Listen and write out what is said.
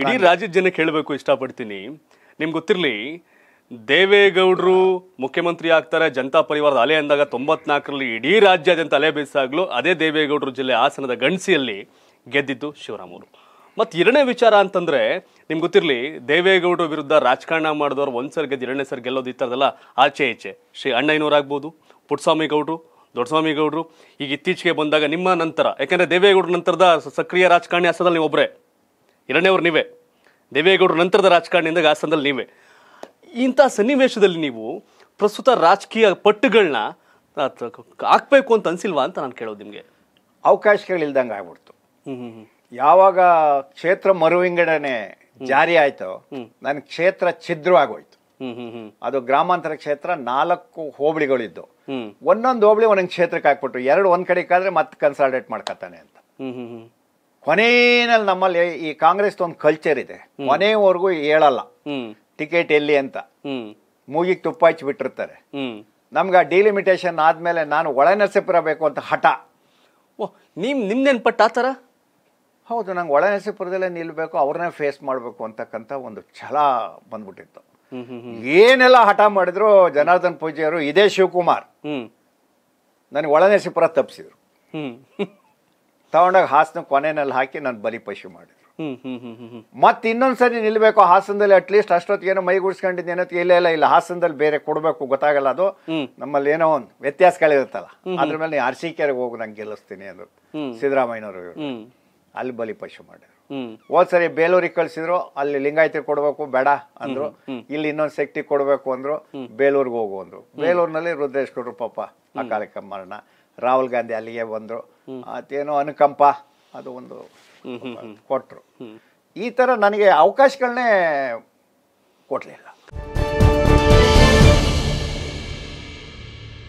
ಇಡೀ ರಾಜ್ಯದ ಜನಕ್ಕೆ ಹೇಳಬೇಕು ಇಷ್ಟಪಡ್ತೀನಿ ನಿಮ್ಗೆ ಗೊತ್ತಿರಲಿ ದೇವೇಗೌಡರು ಮುಖ್ಯಮಂತ್ರಿ ಆಗ್ತಾರೆ ಜನತಾ ಪರಿವಾರದ ಅಲೆ ಅಂದಾಗ ತೊಂಬತ್ನಾಲ್ಕರಲ್ಲಿ ಇಡೀ ರಾಜ್ಯಾದ್ಯಂತ ಅಲೆ ಬೇಸಾಗ್ಲು ಅದೇ ದೇವೇಗೌಡರು ಜಿಲ್ಲೆ ಹಾಸನದ ಗಣಸಿಯಲ್ಲಿ ಗೆದ್ದಿದ್ದು ಶಿವರಾಮೂರು ಮತ್ತು ಎರಡನೇ ವಿಚಾರ ಅಂತಂದರೆ ನಿಮ್ಗೆ ಗೊತ್ತಿರಲಿ ದೇವೇಗೌಡರ ವಿರುದ್ಧ ರಾಜಕಾರಣ ಮಾಡಿದವರು ಒಂದು ಸರ್ ಗೆದ್ದು ಎರಡನೇ ಸರ್ ಗೆಲ್ಲೋದು ಇತ್ತದಲ್ಲ ಆಚೆ ಈಚೆ ಶ್ರೀ ಅಣ್ಣಯ್ಯನವರಾಗ್ಬೋದು ಪುಟ್ಸ್ವಾಮಿ ಗೌಡರು ದೊಡ್ಡಸ್ವಾಮಿ ಗೌಡರು ಈಗ ಇತ್ತೀಚೆಗೆ ಬಂದಾಗ ನಿಮ್ಮ ನಂತರ ಯಾಕೆಂದರೆ ದೇವೇಗೌಡರ ನಂತರದ ಸಕ್ರಿಯ ರಾಜಕಾರಣಿ ಹಾಸನದಲ್ಲಿ ನೀವು ಒಬ್ಬರೇ ಎರಡನೇವ್ರು ನೀವೇ ದೇವೇಗೌಡರ ನಂತರದ ರಾಜಕಾರಣಿಯಿಂದ ಹಾಸನದಲ್ಲಿ ನೀವೇ ಇಂಥ ಸನ್ನಿವೇಶದಲ್ಲಿ ನೀವು ಪ್ರಸ್ತುತ ರಾಜಕೀಯ ಪಟ್ಟುಗಳನ್ನ ಹಾಕ್ಬೇಕು ಅಂತ ಅನ್ಸಿಲ್ವಾ ಅಂತ ನಾನು ಕೇಳೋದು ನಿಮಗೆ ಅವಕಾಶಗಳಿಲ್ದಂಗೆ ಆಗ್ಬಿಡ್ತು ಯಾವಾಗ ಕ್ಷೇತ್ರ ಮರು ವಿಂಗಡಣೆ ಜಾರಿ ಆಯಿತು ನನ್ನ ಕ್ಷೇತ್ರ ಛಿದ್ರವಾಗೋಯ್ತು ಅದು ಗ್ರಾಮಾಂತರ ಕ್ಷೇತ್ರ ನಾಲ್ಕು ಹೋಬಳಿಗಳಿದ್ದು ಒಂದೊಂದು ಹೋಬಳಿ ಒಂದೊಂದು ಕ್ಷೇತ್ರಕ್ಕೆ ಹಾಕ್ಬಿಟ್ಟು ಎರಡು ಒಂದ್ ಕಡೆ ಕಾದ್ರೆ ಮತ್ತೆ ಕನ್ಸಲ್ಟೇಟ್ ಮಾಡ್ಕೊತಾನೆ ಅಂತ ಕೊನೆಯಲ್ಲಿ ನಮ್ಮಲ್ಲಿ ಈ ಕಾಂಗ್ರೆಸ್ ಒಂದು ಕಲ್ಚರ್ ಇದೆ ಕೊನೆಯವರೆಗೂ ಹೇಳಲ್ಲ ಟಿಕೆಟ್ ಎಲ್ಲಿ ಅಂತ ಮೂಗಿಗೆ ತುಪ್ಪ ಹಚ್ಚಿ ಬಿಟ್ಟಿರ್ತಾರೆ ನಮ್ಗೆ ಆ ಡಿಲಿಮಿಟೇಷನ್ ಆದಮೇಲೆ ನಾನು ಒಳ ಬೇಕು ಅಂತ ಹಠ ಓ ನಿಮ್ಮ ನಿಮ್ಮ ಆ ಥರ ಹೌದು ನಂಗೆ ಒಳ ನಿಲ್ಲಬೇಕು ಅವ್ರನ್ನೇ ಫೇಸ್ ಮಾಡಬೇಕು ಅಂತಕ್ಕಂಥ ಒಂದು ಛಲ ಬಂದ್ಬಿಟ್ಟಿತ್ತು ಏನೆಲ್ಲ ಹಠ ಮಾಡಿದ್ರು ಜನಾರ್ದನ್ ಪೂಜೆಯವರು ಇದೇ ಶಿವಕುಮಾರ್ ನನಗೆ ಒಳ ತಪ್ಪಿಸಿದ್ರು ತಗೊಂಡಾಗ ಹಾಸನ ಕೊನೆಯಲ್ಲಿ ಹಾಕಿ ನಾನು ಬಲಿ ಪಶು ಮಾಡಿದ್ರು ಮತ್ತೆ ಇನ್ನೊಂದ್ಸರಿ ನಿಲ್ಬೇಕು ಹಾಸನದಲ್ಲಿ ಅಟ್ಲೀಸ್ಟ್ ಅಷ್ಟೊತ್ತಿಗೆ ಏನೋ ಗುಡ್ಸ್ಕೊಂಡಿದ್ದೆ ಏನೋ ಇಲ್ಲ ಇಲ್ಲ ಹಾಸನದಲ್ಲಿ ಬೇರೆ ಕೊಡಬೇಕು ಗೊತ್ತಾಗಲ್ಲ ಅದು ನಮ್ಮಲ್ಲಿ ಏನೋ ಒಂದು ವ್ಯತ್ಯಾಸಗಳಿರುತ್ತಲ್ಲ ಅದ್ರ ಮೇಲೆ ನೀ ಅರಸೀಕೆರೆಗೆ ಹೋಗಿ ನಂಗೆ ಗೆಲ್ಲಿಸ್ತೀನಿ ಅಂದ್ರು ಸಿದ್ದರಾಮಯ್ಯನವರು ಅಲ್ಲಿ ಬಲಿ ಪಶು ಮಾಡಿದ್ರು ಸರಿ ಬೇಲೂರಿಗೆ ಕಳ್ಸಿದ್ರು ಅಲ್ಲಿ ಲಿಂಗಾಯತಿ ಕೊಡ್ಬೇಕು ಬೇಡ ಅಂದ್ರು ಇಲ್ಲಿ ಇನ್ನೊಂದು ಶಕ್ತಿ ಕೊಡಬೇಕು ಅಂದ್ರು ಬೇಲೂರಿಗೆ ಹೋಗು ಅಂದ್ರು ಬೇಲೂರಿನಲ್ಲಿ ರುದ್ರೇಶ್ ಕೊಡ್ರು ಪಾಪ ಆ ಮರಣ ರಾಹುಲ್ ಗಾಂಧಿ ಅಲ್ಲಿಗೆ ಬಂದ್ರು ಆತೇನೋ ಅನುಕಂಪ ಅದು ಒಂದು ಕೊಟ್ಟರು ಈ ಥರ ನನಗೆ ಅವಕಾಶಗಳನ್ನೇ ಕೊಡಲಿಲ್ಲ